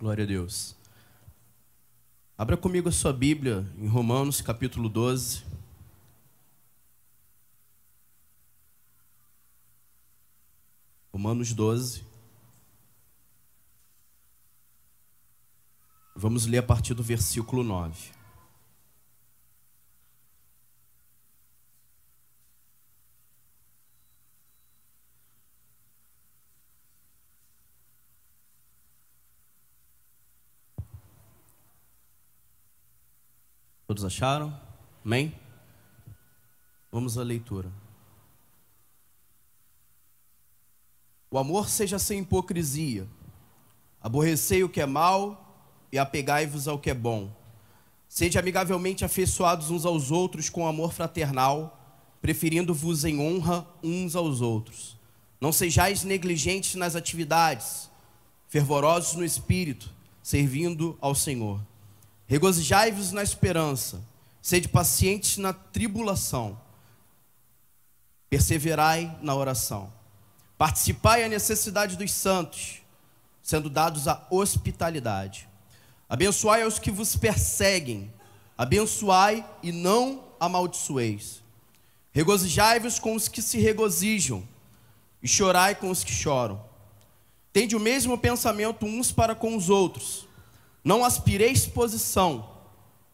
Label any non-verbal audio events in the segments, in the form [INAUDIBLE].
Glória a Deus. Abra comigo a sua Bíblia em Romanos capítulo 12. Romanos 12. Vamos ler a partir do versículo 9. Todos acharam? Amém? Vamos à leitura. O amor seja sem hipocrisia. Aborrecei o que é mal e apegai-vos ao que é bom. Sede amigavelmente afeiçoados uns aos outros com amor fraternal, preferindo-vos em honra uns aos outros. Não sejais negligentes nas atividades, fervorosos no espírito, servindo ao Senhor. Regozijai-vos na esperança, sede pacientes na tribulação, perseverai na oração. Participai à necessidade dos santos, sendo dados a hospitalidade. Abençoai aos que vos perseguem, abençoai e não amaldiçoeis. Regozijai-vos com os que se regozijam, e chorai com os que choram. Tende o mesmo pensamento uns para com os outros não aspireis posição,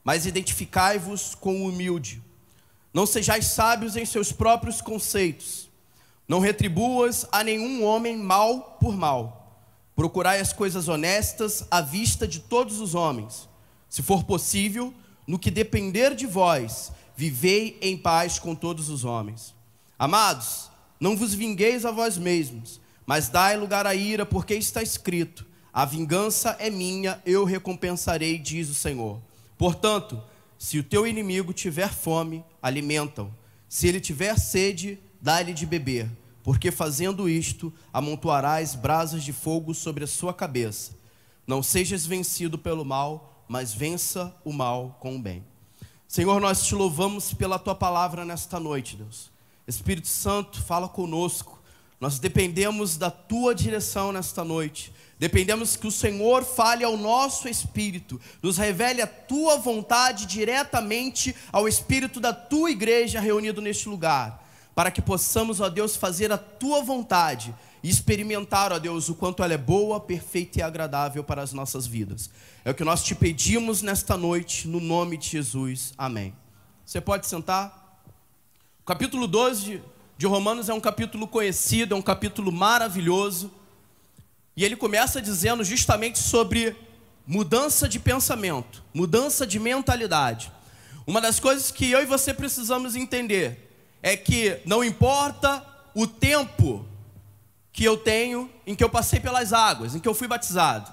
mas identificai-vos com o humilde. Não sejais sábios em seus próprios conceitos. Não retribuas a nenhum homem mal por mal. Procurai as coisas honestas à vista de todos os homens. Se for possível, no que depender de vós, vivei em paz com todos os homens. Amados, não vos vingueis a vós mesmos, mas dai lugar à ira, porque está escrito: a vingança é minha, eu recompensarei, diz o Senhor. Portanto, se o teu inimigo tiver fome, alimenta-o. Se ele tiver sede, dá-lhe de beber, porque fazendo isto, amontoarás brasas de fogo sobre a sua cabeça. Não sejas vencido pelo mal, mas vença o mal com o bem. Senhor, nós te louvamos pela tua palavra nesta noite, Deus. Espírito Santo, fala conosco. Nós dependemos da tua direção nesta noite. Dependemos que o Senhor fale ao nosso espírito, nos revele a tua vontade diretamente ao espírito da tua igreja reunido neste lugar, para que possamos, ó Deus, fazer a tua vontade e experimentar, ó Deus, o quanto ela é boa, perfeita e agradável para as nossas vidas. É o que nós te pedimos nesta noite, no nome de Jesus. Amém. Você pode sentar? O capítulo 12 de Romanos é um capítulo conhecido, é um capítulo maravilhoso e ele começa dizendo justamente sobre mudança de pensamento, mudança de mentalidade. Uma das coisas que eu e você precisamos entender é que não importa o tempo que eu tenho em que eu passei pelas águas, em que eu fui batizado.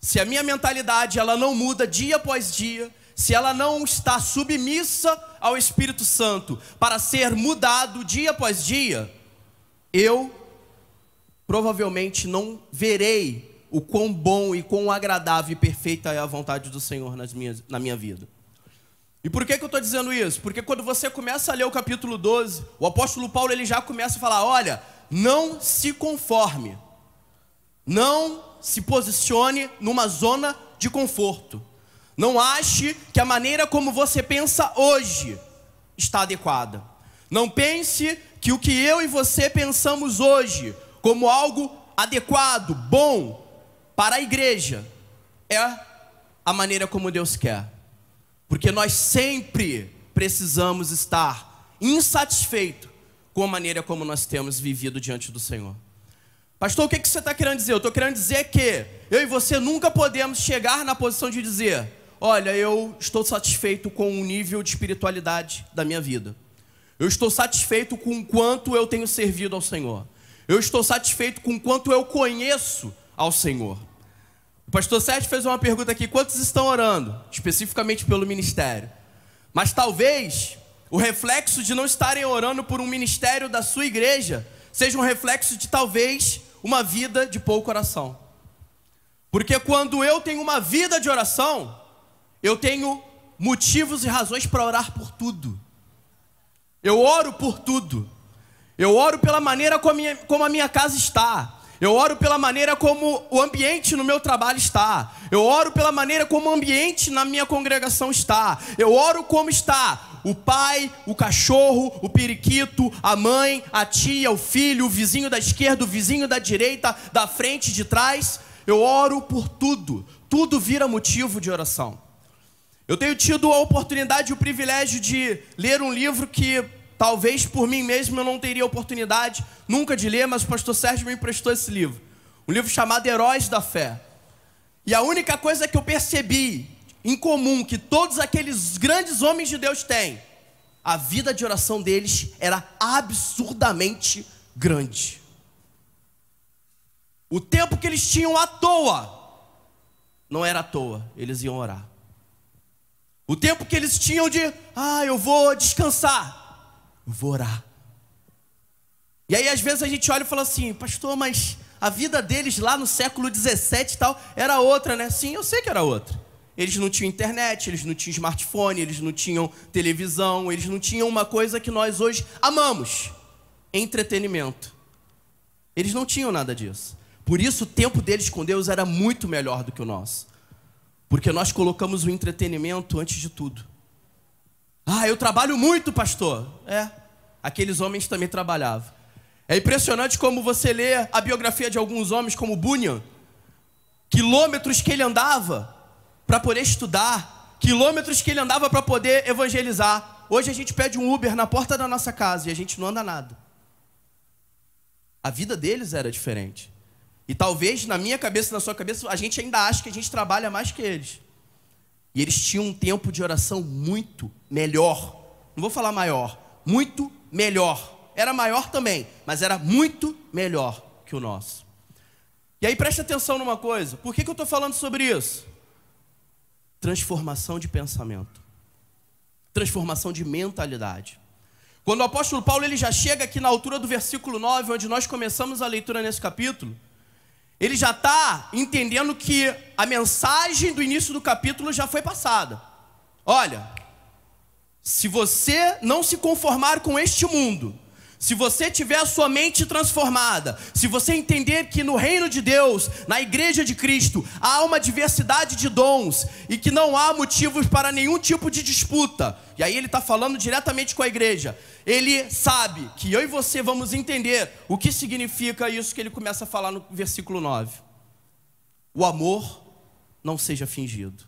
Se a minha mentalidade ela não muda dia após dia, se ela não está submissa ao Espírito Santo para ser mudado dia após dia, eu provavelmente não verei o quão bom e quão agradável e perfeita é a vontade do Senhor nas minhas, na minha vida. E por que, que eu estou dizendo isso? Porque quando você começa a ler o capítulo 12, o apóstolo Paulo ele já começa a falar: olha, não se conforme, não se posicione numa zona de conforto. Não ache que a maneira como você pensa hoje está adequada. Não pense que o que eu e você pensamos hoje como algo adequado, bom para a igreja, é a maneira como Deus quer. Porque nós sempre precisamos estar insatisfeitos com a maneira como nós temos vivido diante do Senhor. Pastor, o que, que você está querendo dizer? Eu estou querendo dizer que eu e você nunca podemos chegar na posição de dizer: olha, eu estou satisfeito com o nível de espiritualidade da minha vida. Eu estou satisfeito com o quanto eu tenho servido ao Senhor. Eu estou satisfeito com quanto eu conheço ao Senhor. O pastor Sérgio fez uma pergunta aqui: quantos estão orando? Especificamente pelo ministério. Mas talvez o reflexo de não estarem orando por um ministério da sua igreja seja um reflexo de talvez uma vida de pouco oração. Porque quando eu tenho uma vida de oração, eu tenho motivos e razões para orar por tudo. Eu oro por tudo. Eu oro pela maneira como a, minha, como a minha casa está. Eu oro pela maneira como o ambiente no meu trabalho está. Eu oro pela maneira como o ambiente na minha congregação está. Eu oro como está o pai, o cachorro, o periquito, a mãe, a tia, o filho, o vizinho da esquerda, o vizinho da direita, da frente, de trás. Eu oro por tudo. Tudo vira motivo de oração. Eu tenho tido a oportunidade e o privilégio de ler um livro que Talvez por mim mesmo eu não teria oportunidade nunca de ler, mas o pastor Sérgio me emprestou esse livro. Um livro chamado Heróis da Fé. E a única coisa que eu percebi em comum que todos aqueles grandes homens de Deus têm, a vida de oração deles era absurdamente grande. O tempo que eles tinham à toa, não era à toa, eles iam orar. O tempo que eles tinham de, ah, eu vou descansar, vou orar. E aí, às vezes, a gente olha e fala assim, pastor, mas a vida deles lá no século 17 e tal era outra, né? Sim, eu sei que era outra. Eles não tinham internet, eles não tinham smartphone, eles não tinham televisão, eles não tinham uma coisa que nós hoje amamos: entretenimento. Eles não tinham nada disso. Por isso, o tempo deles com Deus era muito melhor do que o nosso. Porque nós colocamos o entretenimento antes de tudo. Ah, eu trabalho muito, pastor. É, aqueles homens também trabalhavam. É impressionante como você lê a biografia de alguns homens, como Bunyan, quilômetros que ele andava para poder estudar, quilômetros que ele andava para poder evangelizar. Hoje a gente pede um Uber na porta da nossa casa e a gente não anda nada. A vida deles era diferente. E talvez na minha cabeça, na sua cabeça, a gente ainda acha que a gente trabalha mais que eles. E eles tinham um tempo de oração muito melhor. Não vou falar maior, muito melhor. Era maior também, mas era muito melhor que o nosso. E aí preste atenção numa coisa: por que, que eu estou falando sobre isso? Transformação de pensamento, transformação de mentalidade. Quando o apóstolo Paulo ele já chega aqui na altura do versículo 9, onde nós começamos a leitura nesse capítulo, ele já está entendendo que a mensagem do início do capítulo já foi passada. Olha, se você não se conformar com este mundo, se você tiver a sua mente transformada, se você entender que no reino de Deus, na igreja de Cristo, há uma diversidade de dons e que não há motivos para nenhum tipo de disputa, e aí ele está falando diretamente com a igreja, ele sabe que eu e você vamos entender o que significa isso que ele começa a falar no versículo 9: o amor não seja fingido,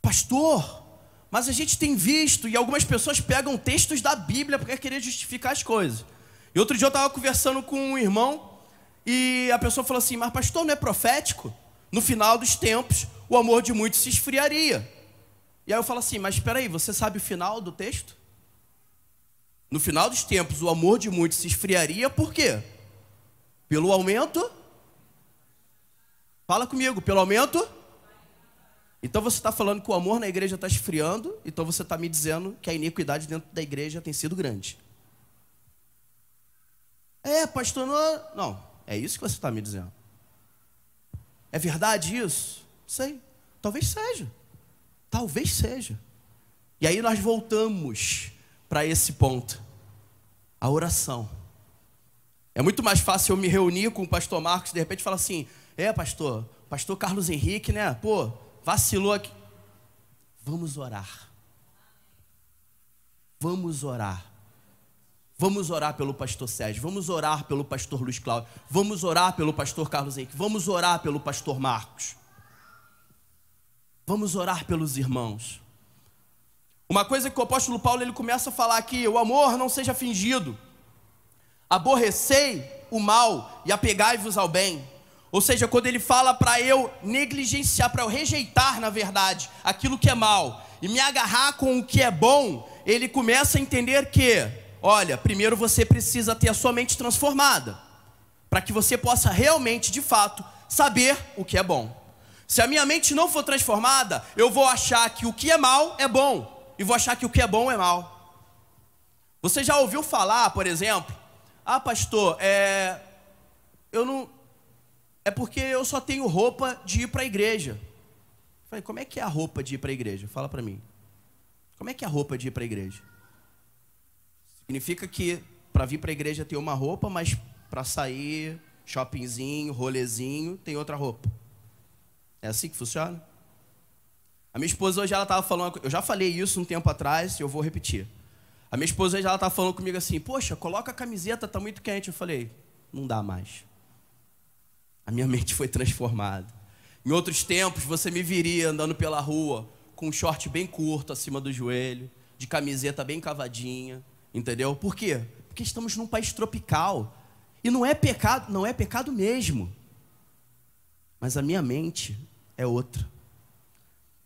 pastor. Mas a gente tem visto, e algumas pessoas pegam textos da Bíblia para querer justificar as coisas. E outro dia eu estava conversando com um irmão, e a pessoa falou assim: Mas, pastor, não é profético? No final dos tempos, o amor de muitos se esfriaria. E aí eu falo assim: Mas espera aí, você sabe o final do texto? No final dos tempos, o amor de muitos se esfriaria, por quê? Pelo aumento. Fala comigo, pelo aumento então você está falando que o amor na igreja está esfriando, então você está me dizendo que a iniquidade dentro da igreja tem sido grande. É, pastor, não. não é isso que você está me dizendo. É verdade isso? Sei. Talvez seja. Talvez seja. E aí nós voltamos para esse ponto. A oração. É muito mais fácil eu me reunir com o pastor Marcos e de repente falar assim: é, pastor, pastor Carlos Henrique, né? Pô, vacilou aqui. Vamos orar. Vamos orar. Vamos orar pelo pastor Sérgio, vamos orar pelo pastor Luiz Cláudio, vamos orar pelo pastor Carlos Henrique, vamos orar pelo pastor Marcos. Vamos orar pelos irmãos. Uma coisa que o apóstolo Paulo ele começa a falar aqui, o amor não seja fingido. Aborrecei o mal e apegai-vos ao bem. Ou seja, quando ele fala para eu negligenciar, para eu rejeitar, na verdade, aquilo que é mal e me agarrar com o que é bom, ele começa a entender que, olha, primeiro você precisa ter a sua mente transformada, para que você possa realmente, de fato, saber o que é bom. Se a minha mente não for transformada, eu vou achar que o que é mal é bom e vou achar que o que é bom é mal. Você já ouviu falar, por exemplo, ah, pastor, é, eu não, é porque eu só tenho roupa de ir para a igreja. Eu falei, como é que é a roupa de ir para a igreja? Fala para mim. Como é que é a roupa de ir para a igreja? Significa que para vir para a igreja tem uma roupa, mas para sair, shoppingzinho, rolezinho, tem outra roupa. É assim que funciona? A minha esposa hoje ela estava falando, eu já falei isso um tempo atrás e eu vou repetir. A minha esposa hoje ela estava falando comigo assim: Poxa, coloca a camiseta, tá muito quente. Eu falei: Não dá mais. A minha mente foi transformada. Em outros tempos, você me viria andando pela rua com um short bem curto acima do joelho, de camiseta bem cavadinha, entendeu? Por quê? Porque estamos num país tropical. E não é pecado, não é pecado mesmo. Mas a minha mente é outra.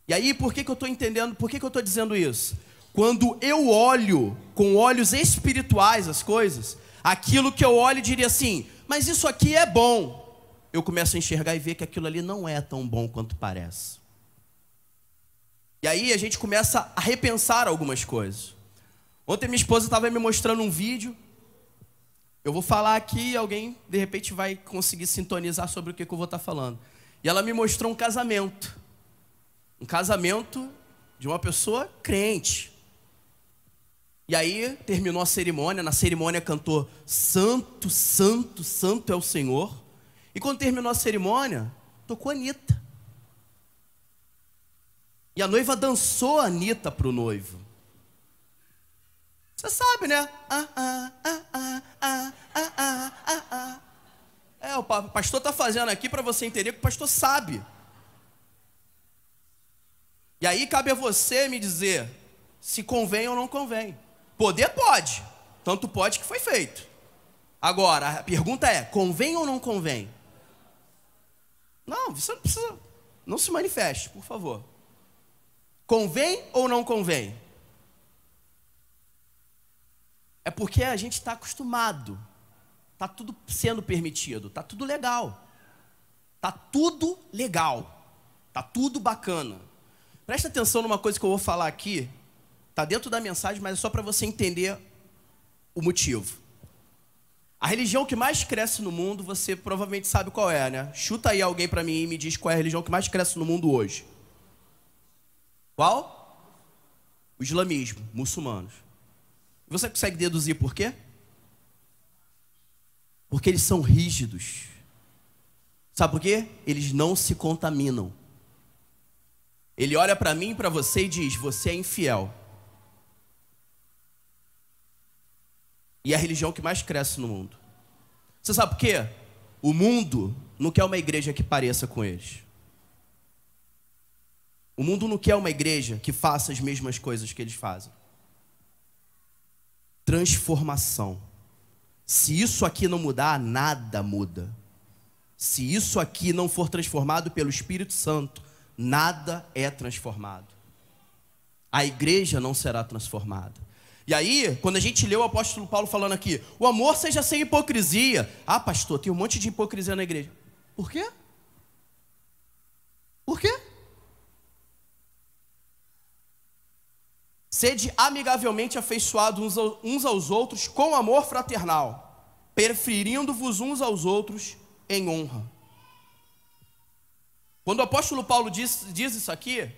E aí, por que, que eu estou entendendo, por que, que eu estou dizendo isso? Quando eu olho com olhos espirituais as coisas, aquilo que eu olho diria assim: mas isso aqui é bom, eu começo a enxergar e ver que aquilo ali não é tão bom quanto parece. E aí a gente começa a repensar algumas coisas. Ontem minha esposa estava me mostrando um vídeo. Eu vou falar aqui e alguém de repente vai conseguir sintonizar sobre o que, que eu vou estar tá falando. E ela me mostrou um casamento. Um casamento de uma pessoa crente. E aí terminou a cerimônia. Na cerimônia cantou: Santo, Santo, Santo é o Senhor. E quando terminou a cerimônia, tocou a Anitta. E a noiva dançou a Anitta para o noivo. Você sabe, né? Ah, ah, ah, é, o pastor está fazendo aqui para você entender que o pastor sabe. E aí cabe a você me dizer se convém ou não convém. Poder pode, tanto pode que foi feito. Agora, a pergunta é: convém ou não convém? Não, você não precisa. Não se manifeste, por favor. Convém ou não convém? É porque a gente está acostumado. Está tudo sendo permitido. Está tudo legal. Está tudo legal. Está tudo bacana. Presta atenção numa coisa que eu vou falar aqui. Está dentro da mensagem, mas é só para você entender o motivo. A religião que mais cresce no mundo, você provavelmente sabe qual é, né? Chuta aí alguém para mim e me diz qual é a religião que mais cresce no mundo hoje. Qual? O islamismo, muçulmanos. Você consegue deduzir por quê? Porque eles são rígidos. Sabe por quê? Eles não se contaminam. Ele olha para mim e para você e diz: Você é infiel. E é a religião que mais cresce no mundo. Você sabe por quê? O mundo não quer uma igreja que pareça com eles. O mundo não quer uma igreja que faça as mesmas coisas que eles fazem. Transformação. Se isso aqui não mudar, nada muda. Se isso aqui não for transformado pelo Espírito Santo, nada é transformado. A igreja não será transformada. E aí, quando a gente lê o apóstolo Paulo falando aqui, o amor seja sem hipocrisia. Ah, pastor, tem um monte de hipocrisia na igreja. Por quê? Por quê? Sede amigavelmente afeiçoados uns, uns aos outros com amor fraternal, preferindo-vos uns aos outros em honra. Quando o apóstolo Paulo diz, diz isso aqui,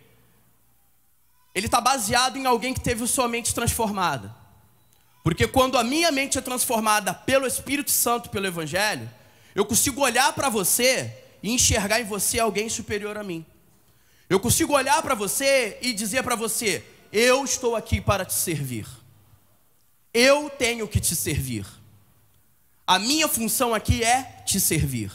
ele está baseado em alguém que teve sua mente transformada. Porque quando a minha mente é transformada pelo Espírito Santo, pelo Evangelho, eu consigo olhar para você e enxergar em você alguém superior a mim. Eu consigo olhar para você e dizer para você: eu estou aqui para te servir. Eu tenho que te servir. A minha função aqui é te servir.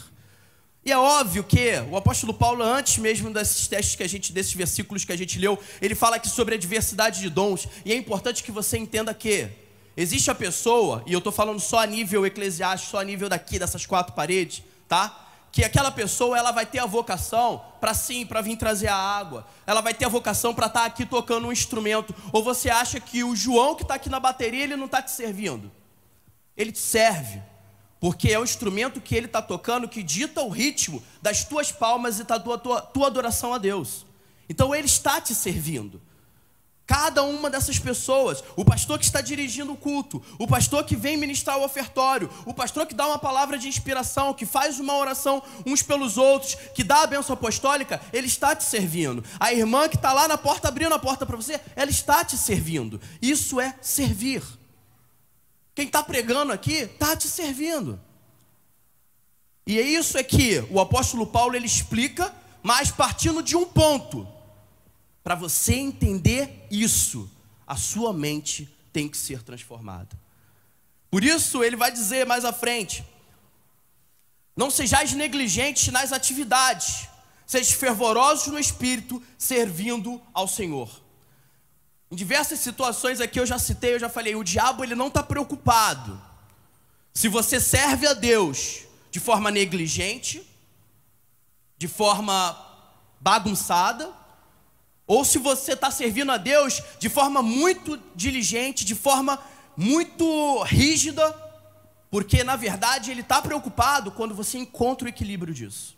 E é óbvio que o apóstolo Paulo, antes mesmo desses testes que a gente, desses versículos que a gente leu, ele fala aqui sobre a diversidade de dons. E é importante que você entenda que existe a pessoa, e eu estou falando só a nível eclesiástico, só a nível daqui, dessas quatro paredes, tá? que aquela pessoa ela vai ter a vocação para sim, para vir trazer a água. Ela vai ter a vocação para estar tá aqui tocando um instrumento. Ou você acha que o João que está aqui na bateria ele não está te servindo? Ele te serve porque é o instrumento que ele está tocando que dita o ritmo das tuas palmas e tá da tua, tua, tua adoração a Deus. Então ele está te servindo. Cada uma dessas pessoas, o pastor que está dirigindo o culto, o pastor que vem ministrar o ofertório, o pastor que dá uma palavra de inspiração, que faz uma oração uns pelos outros, que dá a benção apostólica, ele está te servindo. A irmã que está lá na porta abrindo a porta para você, ela está te servindo. Isso é servir. Quem está pregando aqui está te servindo. E é isso é que o apóstolo Paulo ele explica, mas partindo de um ponto. Para você entender isso, a sua mente tem que ser transformada. Por isso ele vai dizer mais à frente: Não sejais negligentes nas atividades, sejais fervorosos no espírito, servindo ao Senhor. Em diversas situações aqui eu já citei, eu já falei, o diabo ele não está preocupado se você serve a Deus de forma negligente, de forma bagunçada, ou se você está servindo a Deus de forma muito diligente, de forma muito rígida, porque na verdade ele está preocupado quando você encontra o equilíbrio disso.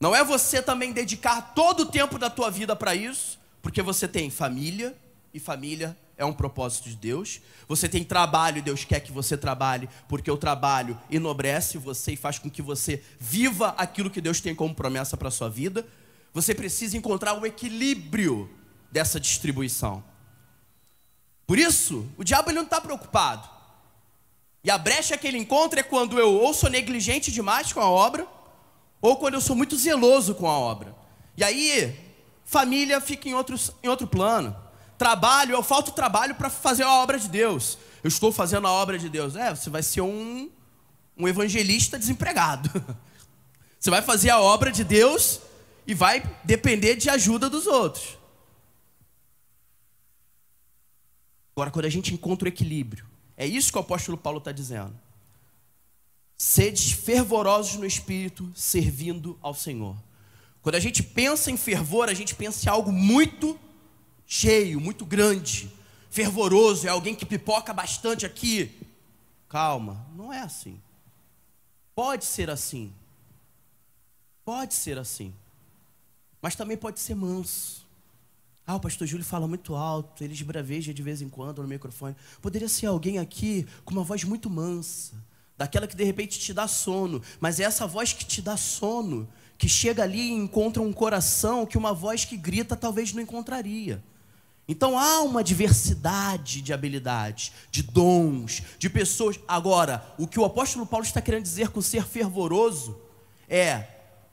Não é você também dedicar todo o tempo da tua vida para isso, porque você tem família, e família é um propósito de Deus. Você tem trabalho, Deus quer que você trabalhe, porque o trabalho enobrece você e faz com que você viva aquilo que Deus tem como promessa para a sua vida. Você precisa encontrar o equilíbrio dessa distribuição. Por isso, o diabo ele não está preocupado. E a brecha que ele encontra é quando eu ou sou negligente demais com a obra, ou quando eu sou muito zeloso com a obra. E aí, família fica em, outros, em outro plano. Trabalho, eu falto trabalho para fazer a obra de Deus. Eu estou fazendo a obra de Deus. É, você vai ser um, um evangelista desempregado. [LAUGHS] Você vai fazer a obra de Deus e vai depender de ajuda dos outros. Agora, quando a gente encontra o equilíbrio, é isso que o apóstolo Paulo está dizendo. Sedes fervorosos no espírito, servindo ao Senhor. Quando a gente pensa em fervor, a gente pensa em algo muito cheio, muito grande, fervoroso, é alguém que pipoca bastante aqui. Calma, não é assim. Pode ser assim. Pode ser assim. Mas também pode ser manso. Ah, o pastor Júlio fala muito alto, ele esbraveja de vez em quando no microfone. Poderia ser alguém aqui com uma voz muito mansa, daquela que de repente te dá sono, mas é essa voz que te dá sono que chega ali e encontra um coração que uma voz que grita talvez não encontraria. Então há uma diversidade de habilidades, de dons, de pessoas. Agora, o que o apóstolo Paulo está querendo dizer com ser fervoroso é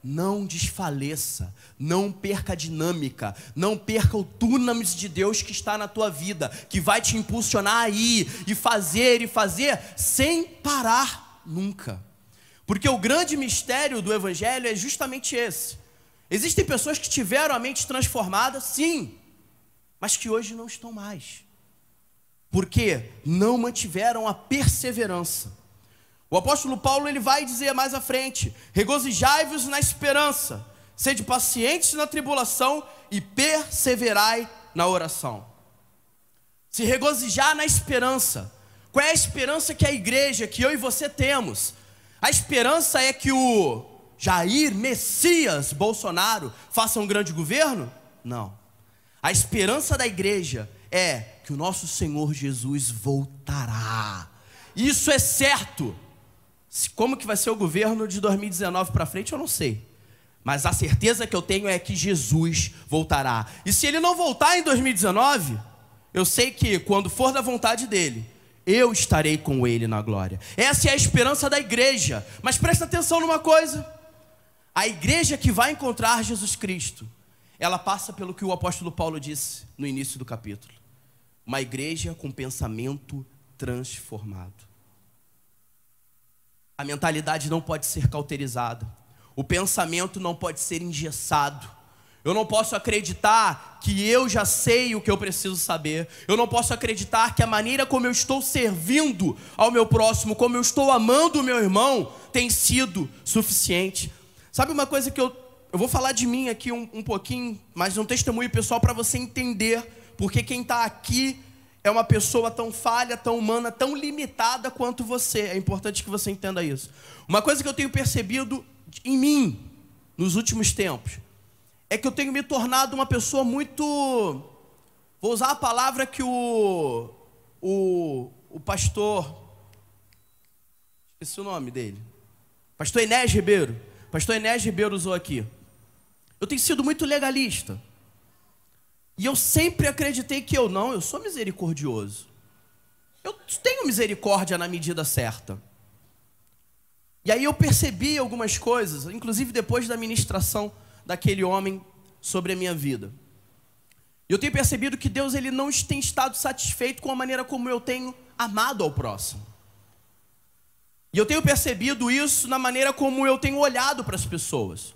não desfaleça, não perca a dinâmica, não perca o dunamis de Deus que está na tua vida, que vai te impulsionar a ir e fazer e fazer sem parar nunca. Porque o grande mistério do Evangelho é justamente esse. Existem pessoas que tiveram a mente transformada, sim, mas que hoje não estão mais. Porque não mantiveram a perseverança. O apóstolo Paulo ele vai dizer mais à frente: regozijai-vos na esperança, sede pacientes na tribulação e perseverai na oração. Se regozijar na esperança. Qual é a esperança que a igreja, que eu e você temos? A esperança é que o Jair Messias Bolsonaro faça um grande governo? Não. A esperança da igreja é que o nosso Senhor Jesus voltará. Isso é certo. Como que vai ser o governo de 2019 para frente, eu não sei. Mas a certeza que eu tenho é que Jesus voltará. E se ele não voltar em 2019, eu sei que quando for da vontade dele, eu estarei com ele na glória. Essa é a esperança da igreja. Mas presta atenção numa coisa: a igreja que vai encontrar Jesus Cristo, ela passa pelo que o apóstolo Paulo disse no início do capítulo. Uma igreja com pensamento transformado. A mentalidade não pode ser cauterizada. O pensamento não pode ser engessado eu não posso acreditar que eu já sei o que eu preciso saber. Eu não posso acreditar que a maneira como eu estou servindo ao meu próximo, como eu estou amando o meu irmão, tem sido suficiente. Sabe uma coisa que eu. Eu vou falar de mim aqui um, um pouquinho, mas um testemunho pessoal para você entender porque quem está aqui é uma pessoa tão falha, tão humana, tão limitada quanto você. É importante que você entenda isso. Uma coisa que eu tenho percebido em mim nos últimos tempos é que eu tenho me tornado uma pessoa muito. Vou usar a palavra que o, o, o pastor. Esqueci o nome dele. Pastor Inés Ribeiro. Pastor Inés Ribeiro usou aqui. Eu tenho sido muito legalista. E eu sempre acreditei que eu não, eu sou misericordioso. Eu tenho misericórdia na medida certa. E aí eu percebi algumas coisas, inclusive depois da ministração daquele homem sobre a minha vida. Eu tenho percebido que Deus ele não tem estado satisfeito com a maneira como eu tenho amado ao próximo. E eu tenho percebido isso na maneira como eu tenho olhado para as pessoas.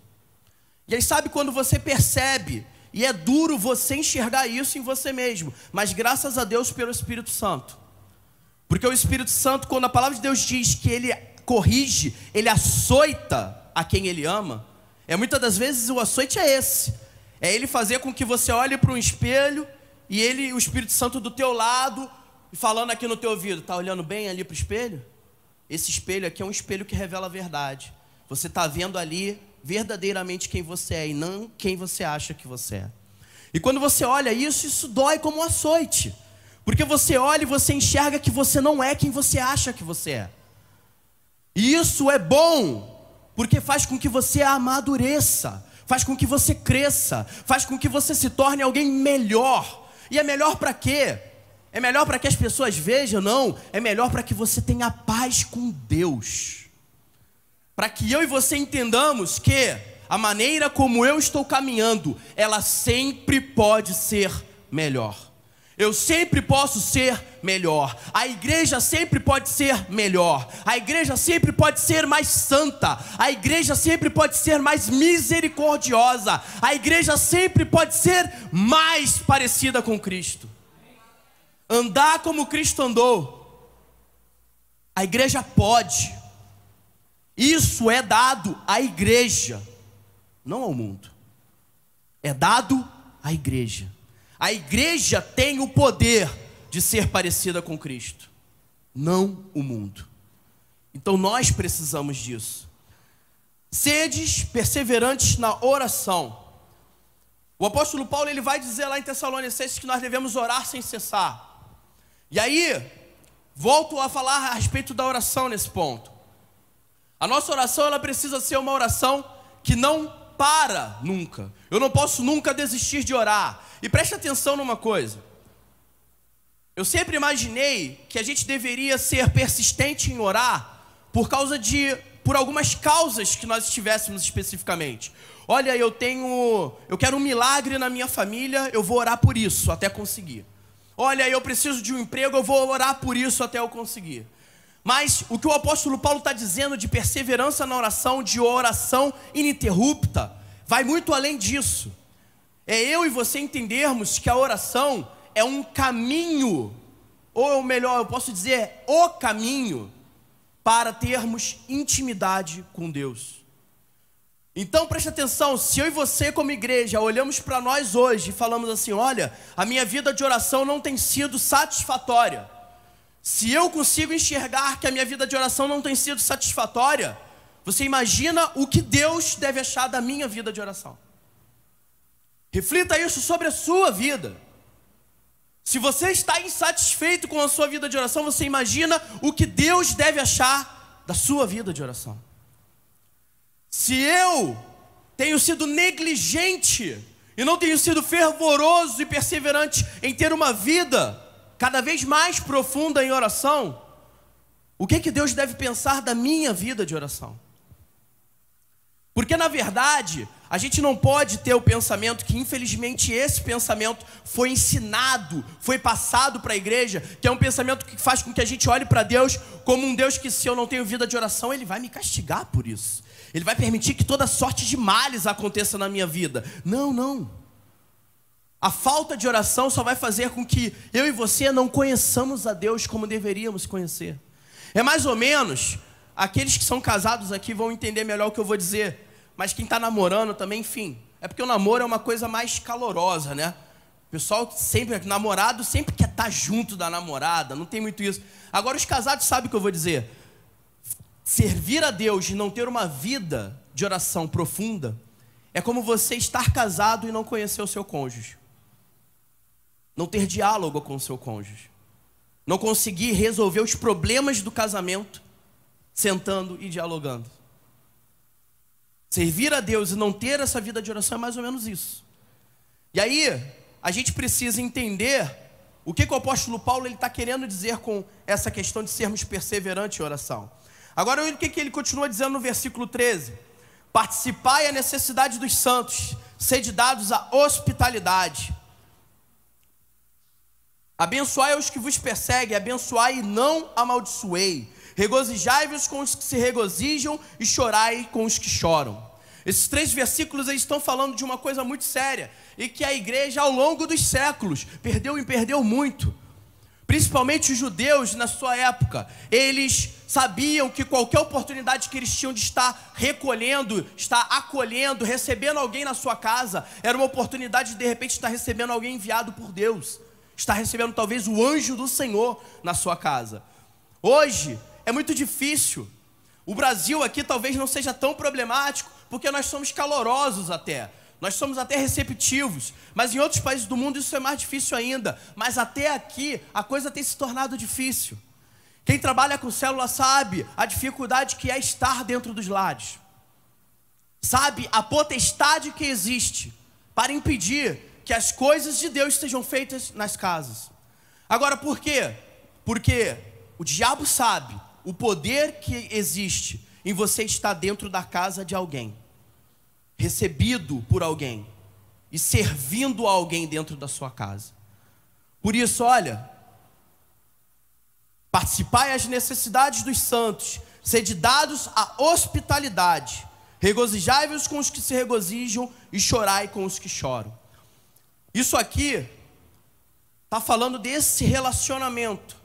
E aí sabe quando você percebe e é duro você enxergar isso em você mesmo, mas graças a Deus pelo Espírito Santo. Porque o Espírito Santo, quando a palavra de Deus diz que ele corrige, ele açoita a quem ele ama, é muitas das vezes o açoite é esse. É ele fazer com que você olhe para um espelho e ele, o Espírito Santo do teu lado, falando aqui no teu ouvido, tá olhando bem ali para o espelho? Esse espelho aqui é um espelho que revela a verdade. Você está vendo ali verdadeiramente quem você é e não quem você acha que você é. E quando você olha isso, isso dói como um açoite. Porque você olha e você enxerga que você não é quem você acha que você é. E isso é bom, porque faz com que você amadureça, faz com que você cresça, faz com que você se torne alguém melhor. E é melhor para quê? É melhor para que as pessoas vejam? Não, é melhor para que você tenha paz com Deus. Para que eu e você entendamos que a maneira como eu estou caminhando, ela sempre pode ser melhor. Eu sempre posso ser melhor. A igreja sempre pode ser melhor. A igreja sempre pode ser mais santa. A igreja sempre pode ser mais misericordiosa. A igreja sempre pode ser mais parecida com Cristo. Andar como Cristo andou. A igreja pode. Isso é dado à igreja, não ao mundo. É dado à igreja. A igreja tem o poder de ser parecida com Cristo, não o mundo. Então nós precisamos disso. Sedes perseverantes na oração. O apóstolo Paulo ele vai dizer lá em Tessalonicenses que nós devemos orar sem cessar. E aí, volto a falar a respeito da oração nesse ponto. A nossa oração ela precisa ser uma oração que não para nunca. Eu não posso nunca desistir de orar. E preste atenção numa coisa. Eu sempre imaginei que a gente deveria ser persistente em orar por causa de por algumas causas que nós estivéssemos especificamente. Olha, eu tenho, eu quero um milagre na minha família, eu vou orar por isso até conseguir. Olha, eu preciso de um emprego, eu vou orar por isso até eu conseguir. Mas o que o apóstolo Paulo está dizendo de perseverança na oração, de oração ininterrupta, vai muito além disso. É eu e você entendermos que a oração é um caminho, ou é melhor, eu posso dizer, o caminho, para termos intimidade com Deus. Então preste atenção, se eu e você, como igreja, olhamos para nós hoje e falamos assim: olha, a minha vida de oração não tem sido satisfatória se eu consigo enxergar que a minha vida de oração não tem sido satisfatória, você imagina o que Deus deve achar da minha vida de oração. Reflita isso sobre a sua vida. Se você está insatisfeito com a sua vida de oração, você imagina o que Deus deve achar da sua vida de oração. Se eu tenho sido negligente e não tenho sido fervoroso e perseverante em ter uma vida cada vez mais profunda em oração, o que, que Deus deve pensar da minha vida de oração? Porque, na verdade, a gente não pode ter o pensamento que, infelizmente, esse pensamento foi ensinado, foi passado para a igreja, que é um pensamento que faz com que a gente olhe para Deus como um Deus que, se eu não tenho vida de oração, Ele vai me castigar por isso. Ele vai permitir que toda sorte de males aconteça na minha vida. Não, não. A falta de oração só vai fazer com que eu e você não conheçamos a Deus como deveríamos conhecer. É mais ou menos, aqueles que são casados aqui vão entender melhor o que eu vou dizer, mas quem está namorando também, enfim. É porque o namoro é uma coisa mais calorosa, né? O pessoal sempre, namorado sempre quer estar tá junto da namorada, não tem muito isso. Agora, os casados sabem o que eu vou dizer. Servir a Deus e não ter uma vida de oração profunda é como você estar casado e não conhecer o seu cônjuge não ter diálogo com o seu cônjuge, não conseguir resolver os problemas do casamento sentando e dialogando. Servir a Deus e não ter essa vida de oração é mais ou menos isso. E aí, a gente precisa entender o que, que o apóstolo Paulo está querendo dizer com essa questão de sermos perseverantes em oração. Agora, o que, que ele continua dizendo no versículo 13? Participai a necessidade dos santos, sede dados à hospitalidade. Abençoai os que vos perseguem, abençoai e não amaldiçoei. Regozijai-vos com os que se regozijam e chorai com os que choram. Esses três versículos eles estão falando de uma coisa muito séria e que a igreja ao longo dos séculos perdeu e perdeu muito. Principalmente os judeus na sua época, eles sabiam que qualquer oportunidade que eles tinham de estar recolhendo, estar acolhendo, recebendo alguém na sua casa, era uma oportunidade de de repente estar recebendo alguém enviado por Deus está recebendo talvez o anjo do Senhor na sua casa. Hoje é muito difícil. O Brasil aqui talvez não seja tão problemático, porque nós somos calorosos até. Nós somos até receptivos, mas em outros países do mundo isso é mais difícil ainda. Mas até aqui a coisa tem se tornado difícil. Quem trabalha com célula sabe a dificuldade que é estar dentro dos lares, sabe a potestade que existe para impedir que as coisas de Deus sejam feitas nas casas. Agora, por quê? Porque o diabo sabe o poder que existe em você estar dentro da casa de alguém, recebido por alguém e servindo a alguém dentro da sua casa. Por isso, olha, participai as necessidades dos santos, sede dados à hospitalidade, regozijai-vos com os que se regozijam e chorai com os que choram. Isso aqui está falando desse relacionamento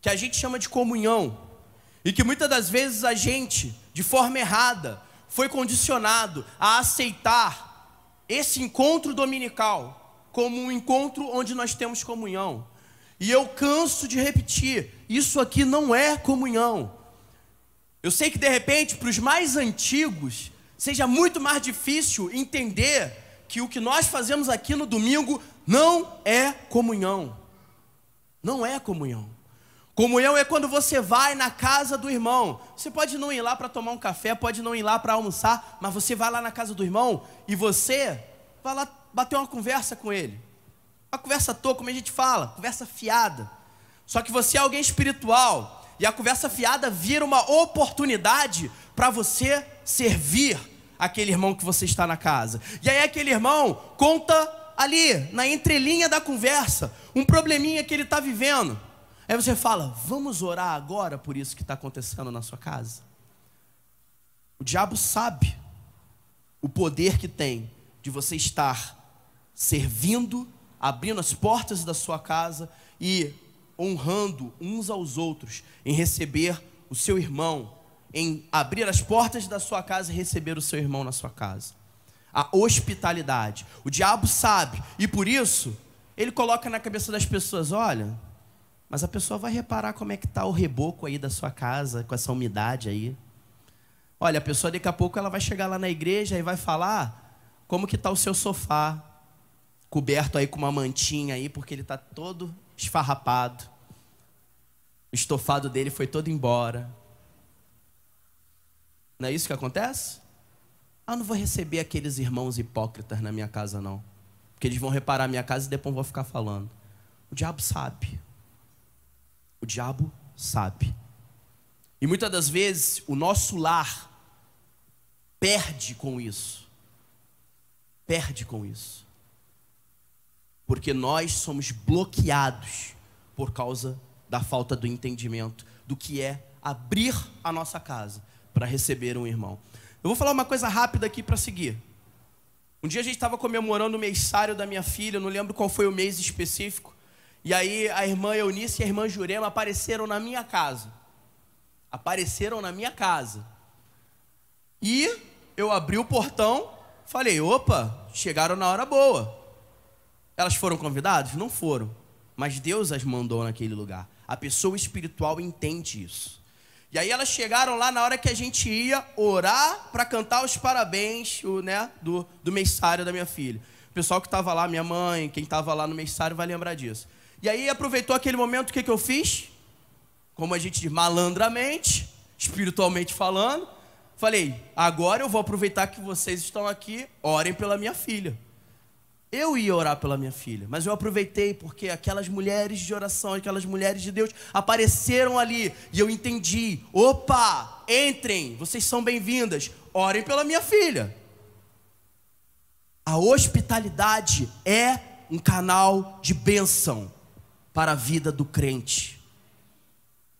que a gente chama de comunhão e que muitas das vezes a gente, de forma errada, foi condicionado a aceitar esse encontro dominical como um encontro onde nós temos comunhão. E eu canso de repetir, isso aqui não é comunhão. Eu sei que de repente para os mais antigos seja muito mais difícil entender que o que nós fazemos aqui no domingo não é comunhão. Não é comunhão. Comunhão é quando você vai na casa do irmão. Você pode não ir lá para tomar um café, pode não ir lá para almoçar, mas você vai lá na casa do irmão e você vai lá bater uma conversa com ele. Uma conversa toa, como a gente fala, conversa fiada. Só que você é alguém espiritual e a conversa fiada vira uma oportunidade para você servir, aquele irmão que você está na casa. E aí aquele irmão conta ali, na entrelinha da conversa, um probleminha que ele está vivendo. Aí você fala, vamos orar agora por isso que está acontecendo na sua casa. O diabo sabe o poder que tem de você estar servindo, abrindo as portas da sua casa e honrando uns aos outros em receber o seu irmão, em abrir as portas da sua casa e receber o seu irmão na sua casa. A hospitalidade. O diabo sabe, e por isso ele coloca na cabeça das pessoas: olha, mas a pessoa vai reparar como é que está o reboco aí da sua casa, com essa umidade aí. Olha, a pessoa daqui a pouco ela vai chegar lá na igreja e vai falar como que está o seu sofá, coberto aí com uma mantinha aí, porque ele está todo esfarrapado. O estofado dele foi todo embora. Não é isso que acontece? Ah, não vou receber aqueles irmãos hipócritas na minha casa, não. Porque eles vão reparar a minha casa e depois vão ficar falando. O diabo sabe. O diabo sabe. E muitas das vezes o nosso lar perde com isso. Perde com isso. Porque nós somos bloqueados por causa da falta do entendimento do que é abrir a nossa casa para receber um irmão. Eu vou falar uma coisa rápida aqui para seguir. Um dia a gente estava comemorando o mêsário da minha filha, não lembro qual foi o mês específico. E aí a irmã Eunice e a irmã Jurema apareceram na minha casa. Apareceram na minha casa. E eu abri o portão, falei: opa, chegaram na hora boa. Elas foram convidadas? Não foram. Mas Deus as mandou naquele lugar. A pessoa espiritual entende isso. E aí elas chegaram lá na hora que a gente ia orar para cantar os parabéns o, né, do, do mensário da minha filha. O pessoal que estava lá, minha mãe, quem estava lá no mensário vai lembrar disso. E aí aproveitou aquele momento, o que, que eu fiz? Como a gente diz, malandramente, espiritualmente falando, falei: agora eu vou aproveitar que vocês estão aqui, orem pela minha filha. Eu ia orar pela minha filha, mas eu aproveitei porque aquelas mulheres de oração, aquelas mulheres de Deus apareceram ali e eu entendi: opa, entrem, vocês são bem-vindas, orem pela minha filha. A hospitalidade é um canal de bênção para a vida do crente.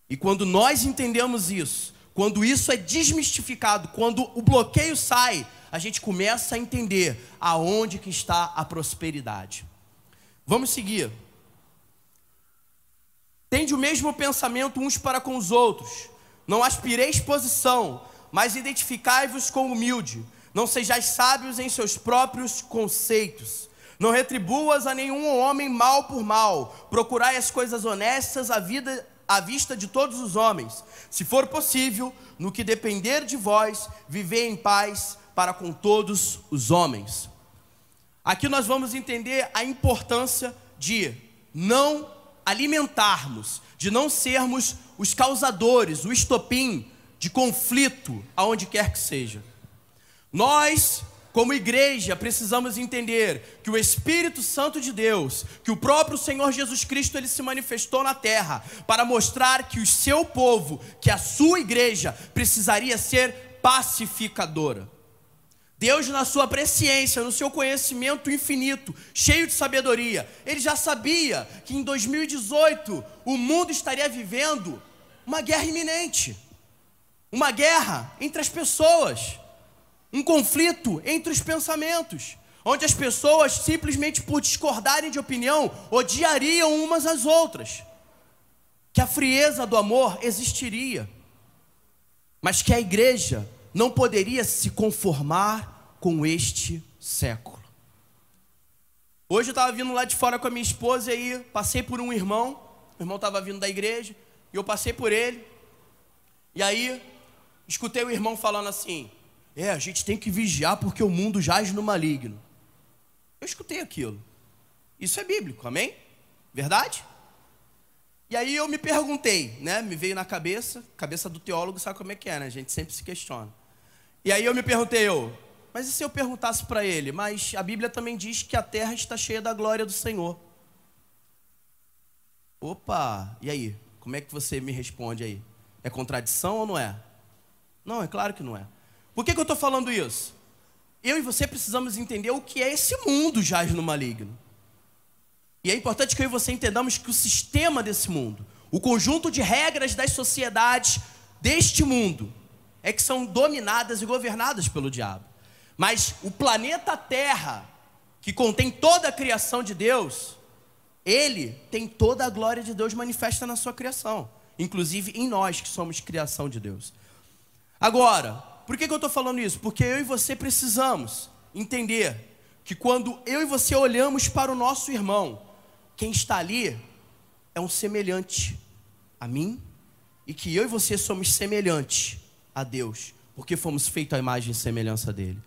E quando nós entendemos isso, quando isso é desmistificado, quando o bloqueio sai, a gente começa a entender aonde que está a prosperidade. Vamos seguir. Tende o mesmo pensamento uns para com os outros. Não aspireis posição, mas identificai-vos com o humilde. Não sejais sábios em seus próprios conceitos. Não retribuas a nenhum homem mal por mal. Procurai as coisas honestas à, vida, à vista de todos os homens. Se for possível, no que depender de vós, vivei em paz para com todos os homens. Aqui nós vamos entender a importância de não alimentarmos, de não sermos os causadores, o estopim de conflito, aonde quer que seja. Nós, como igreja, precisamos entender que o Espírito Santo de Deus, que o próprio Senhor Jesus Cristo, ele se manifestou na terra para mostrar que o seu povo, que a sua igreja, precisaria ser pacificadora. Deus, na sua presciência, no seu conhecimento infinito, cheio de sabedoria, ele já sabia que em 2018 o mundo estaria vivendo uma guerra iminente, uma guerra entre as pessoas, um conflito entre os pensamentos, onde as pessoas, simplesmente por discordarem de opinião, odiariam umas às outras, que a frieza do amor existiria, mas que a igreja não poderia se conformar com este século. Hoje eu estava vindo lá de fora com a minha esposa e aí passei por um irmão, o irmão estava vindo da igreja, e eu passei por ele, e aí escutei o irmão falando assim: É, a gente tem que vigiar porque o mundo jaz no maligno. Eu escutei aquilo. Isso é bíblico, amém? Verdade? E aí eu me perguntei, né? Me veio na cabeça, cabeça do teólogo, sabe como é que é, né? A gente sempre se questiona. E aí eu me perguntei, eu, mas e se eu perguntasse para ele? Mas a Bíblia também diz que a terra está cheia da glória do Senhor. Opa, e aí? Como é que você me responde aí? É contradição ou não é? Não, é claro que não é. Por que, que eu estou falando isso? Eu e você precisamos entender o que é esse mundo jaz no maligno. E é importante que eu e você entendamos que o sistema desse mundo, o conjunto de regras das sociedades deste mundo, é que são dominadas e governadas pelo diabo. Mas o planeta Terra, que contém toda a criação de Deus, ele tem toda a glória de Deus manifesta na sua criação, inclusive em nós que somos criação de Deus. Agora, por que, que eu estou falando isso? Porque eu e você precisamos entender que quando eu e você olhamos para o nosso irmão, quem está ali é um semelhante a mim e que eu e você somos semelhantes a Deus, porque fomos feitos à imagem e semelhança dele.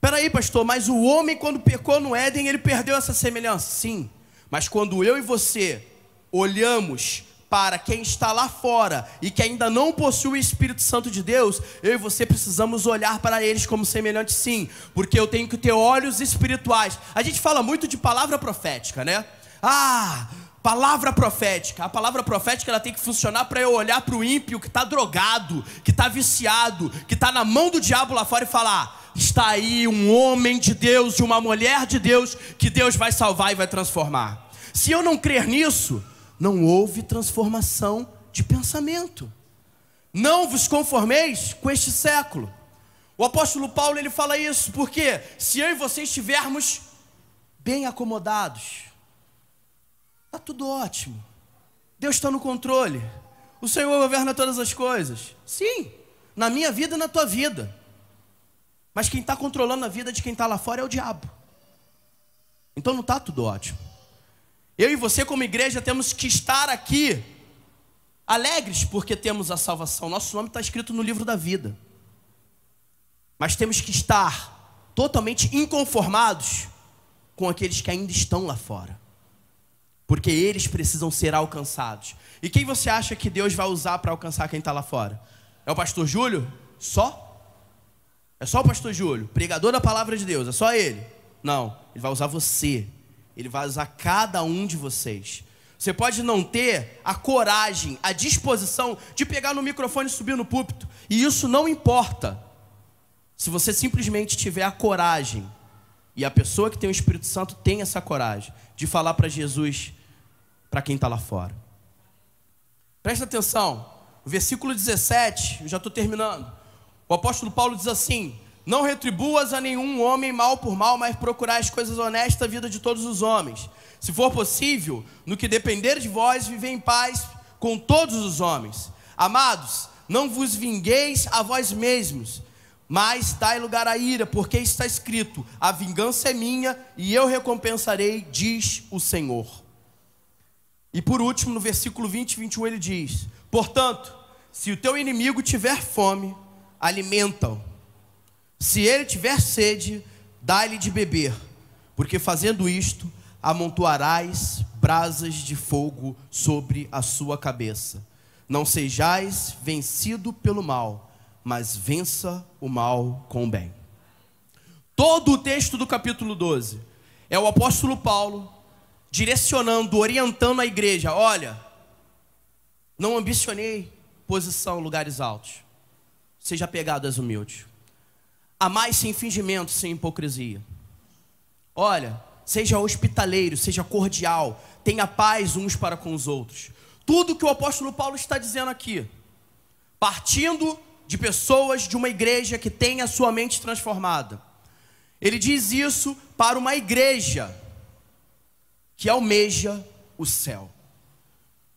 Peraí, pastor, mas o homem, quando pecou no Éden, ele perdeu essa semelhança? Sim, mas quando eu e você olhamos para quem está lá fora e que ainda não possui o Espírito Santo de Deus, eu e você precisamos olhar para eles como semelhantes, sim, porque eu tenho que ter olhos espirituais. A gente fala muito de palavra profética, né? Ah, Palavra profética. A palavra profética ela tem que funcionar para eu olhar para o ímpio que está drogado, que está viciado, que está na mão do diabo lá fora e falar: está aí um homem de Deus e uma mulher de Deus que Deus vai salvar e vai transformar. Se eu não crer nisso, não houve transformação de pensamento. Não vos conformeis com este século. O apóstolo Paulo ele fala isso porque se eu e você estivermos bem acomodados, Está tudo ótimo. Deus está no controle. O Senhor governa todas as coisas. Sim, na minha vida e na tua vida. Mas quem está controlando a vida de quem está lá fora é o diabo. Então não está tudo ótimo. Eu e você, como igreja, temos que estar aqui alegres porque temos a salvação. Nosso nome está escrito no livro da vida. Mas temos que estar totalmente inconformados com aqueles que ainda estão lá fora porque eles precisam ser alcançados. E quem você acha que Deus vai usar para alcançar quem está lá fora? É o pastor Júlio? Só? É só o pastor Júlio, pregador da palavra de Deus, é só ele? Não, ele vai usar você, ele vai usar cada um de vocês. Você pode não ter a coragem, a disposição de pegar no microfone e subir no púlpito, e isso não importa. Se você simplesmente tiver a coragem, e a pessoa que tem o Espírito Santo tem essa coragem, de falar para Jesus: para quem está lá fora. Presta atenção, o versículo 17, eu já estou terminando. O apóstolo Paulo diz assim: Não retribuas a nenhum homem mal por mal, mas procurai as coisas honestas da vida de todos os homens. Se for possível, no que depender de vós, vivem em paz com todos os homens. Amados, não vos vingueis a vós mesmos, mas dai lugar à ira, porque está escrito: A vingança é minha e eu recompensarei, diz o Senhor. E por último, no versículo 20 e 21, ele diz: Portanto, se o teu inimigo tiver fome, alimenta-o. Se ele tiver sede, dá-lhe de beber, porque fazendo isto, amontoarás brasas de fogo sobre a sua cabeça. Não sejais vencido pelo mal, mas vença o mal com o bem. Todo o texto do capítulo 12 é o apóstolo Paulo direcionando, orientando a igreja: olha, não ambicionei posição, lugares altos. Seja pegado, às humildes. mais sem fingimento, sem hipocrisia. Olha, seja hospitaleiro, seja cordial, tenha paz uns para com os outros. Tudo que o apóstolo Paulo está dizendo aqui, partindo de pessoas de uma igreja que tem a sua mente transformada. Ele diz isso para uma igreja que almeja o céu.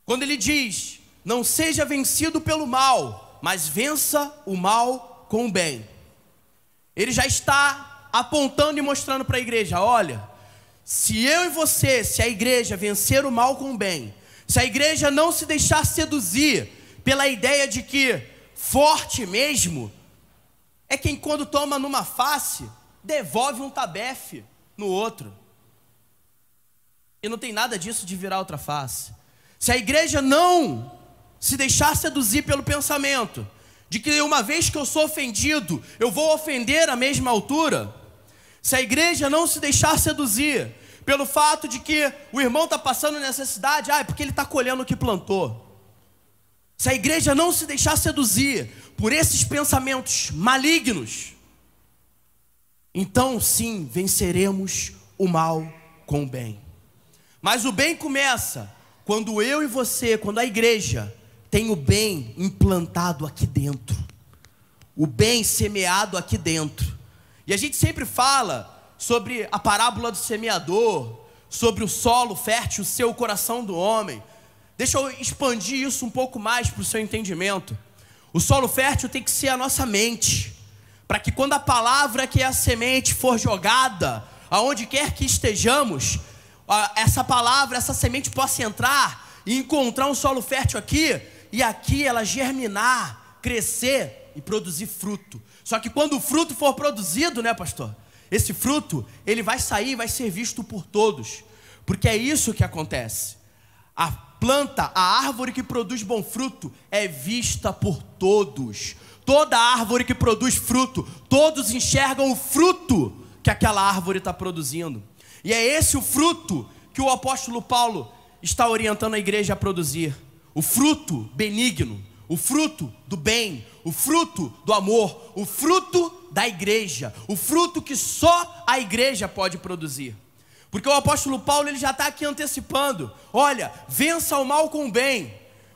Quando ele diz: Não seja vencido pelo mal, mas vença o mal com o bem. Ele já está apontando e mostrando para a igreja: Olha, se eu e você, se a igreja vencer o mal com o bem, se a igreja não se deixar seduzir pela ideia de que forte mesmo é quem quando toma numa face devolve um tabefe no outro. E não tem nada disso de virar outra face. Se a igreja não se deixar seduzir pelo pensamento de que uma vez que eu sou ofendido, eu vou ofender à mesma altura, se a igreja não se deixar seduzir pelo fato de que o irmão está passando necessidade, ah, é porque ele está colhendo o que plantou. Se a igreja não se deixar seduzir por esses pensamentos malignos, então sim venceremos o mal com o bem. Mas o bem começa quando eu e você, quando a igreja tem o bem implantado aqui dentro, o bem semeado aqui dentro. E a gente sempre fala sobre a parábola do semeador, sobre o solo fértil, o seu coração do homem. Deixa eu expandir isso um pouco mais para o seu entendimento. O solo fértil tem que ser a nossa mente, para que quando a palavra que é a semente for jogada, aonde quer que estejamos, essa palavra, essa semente possa entrar e encontrar um solo fértil aqui e aqui ela germinar, crescer e produzir fruto. Só que quando o fruto for produzido, né, pastor? Esse fruto, ele vai sair e vai ser visto por todos. Porque é isso que acontece. A planta, a árvore que produz bom fruto, é vista por todos. Toda árvore que produz fruto, todos enxergam o fruto que aquela árvore está produzindo. E é esse o fruto que o apóstolo Paulo está orientando a igreja a produzir: o fruto benigno, o fruto do bem, o fruto do amor, o fruto da igreja, o fruto que só a igreja pode produzir. Porque o apóstolo Paulo ele já está aqui antecipando: olha, vença o mal com o bem,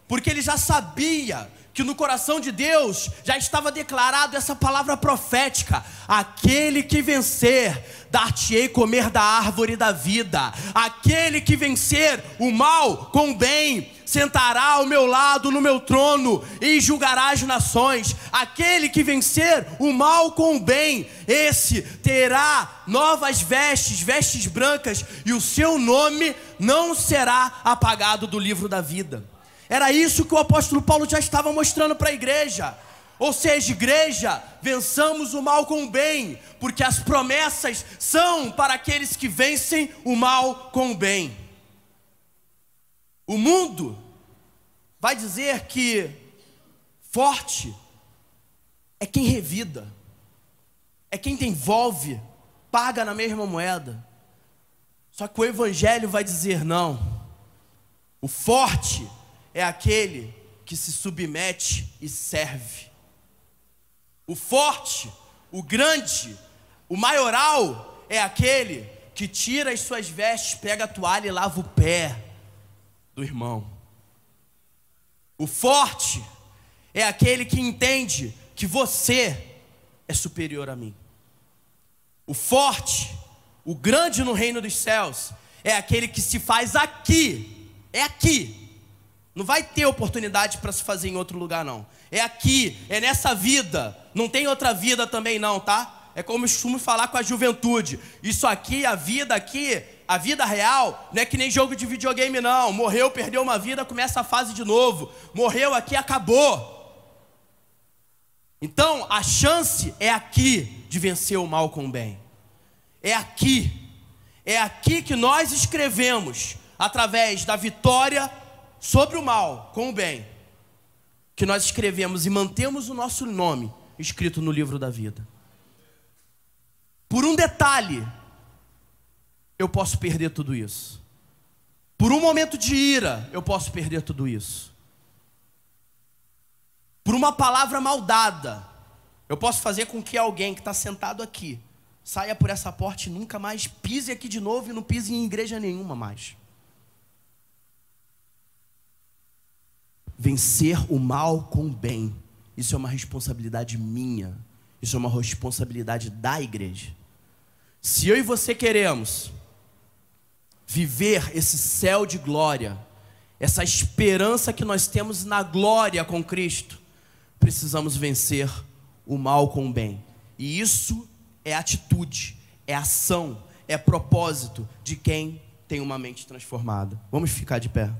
porque ele já sabia que no coração de Deus já estava declarado essa palavra profética: aquele que vencer, dar-te-ei comer da árvore da vida, aquele que vencer o mal com o bem, sentará ao meu lado no meu trono e julgará as nações, aquele que vencer o mal com o bem, esse terá novas vestes, vestes brancas, e o seu nome não será apagado do livro da vida. Era isso que o apóstolo Paulo já estava mostrando para a igreja. Ou seja, igreja, vençamos o mal com o bem, porque as promessas são para aqueles que vencem o mal com o bem. O mundo vai dizer que forte é quem revida, é quem devolve, paga na mesma moeda. Só que o evangelho vai dizer não. O forte é é aquele que se submete e serve. O forte, o grande, o maioral é aquele que tira as suas vestes, pega a toalha e lava o pé do irmão. O forte é aquele que entende que você é superior a mim. O forte, o grande no reino dos céus, é aquele que se faz aqui, é aqui, não vai ter oportunidade para se fazer em outro lugar, não. É aqui, é nessa vida. Não tem outra vida também, não, tá? É como eu costumo falar com a juventude. Isso aqui, a vida aqui, a vida real, não é que nem jogo de videogame, não. Morreu, perdeu uma vida, começa a fase de novo. Morreu aqui, acabou. Então, a chance é aqui de vencer o mal com o bem. É aqui. É aqui que nós escrevemos, através da vitória sobre o mal com o bem, que nós escrevemos e mantemos o nosso nome escrito no livro da vida. Por um detalhe, eu posso perder tudo isso. Por um momento de ira, eu posso perder tudo isso. Por uma palavra maldada, eu posso fazer com que alguém que está sentado aqui saia por essa porta e nunca mais pise aqui de novo e não pise em igreja nenhuma mais. vencer o mal com o bem. Isso é uma responsabilidade minha. Isso é uma responsabilidade da igreja. Se eu e você queremos viver esse céu de glória, essa esperança que nós temos na glória com Cristo, precisamos vencer o mal com o bem. E isso é atitude, é ação, é propósito de quem tem uma mente transformada. Vamos ficar de pé.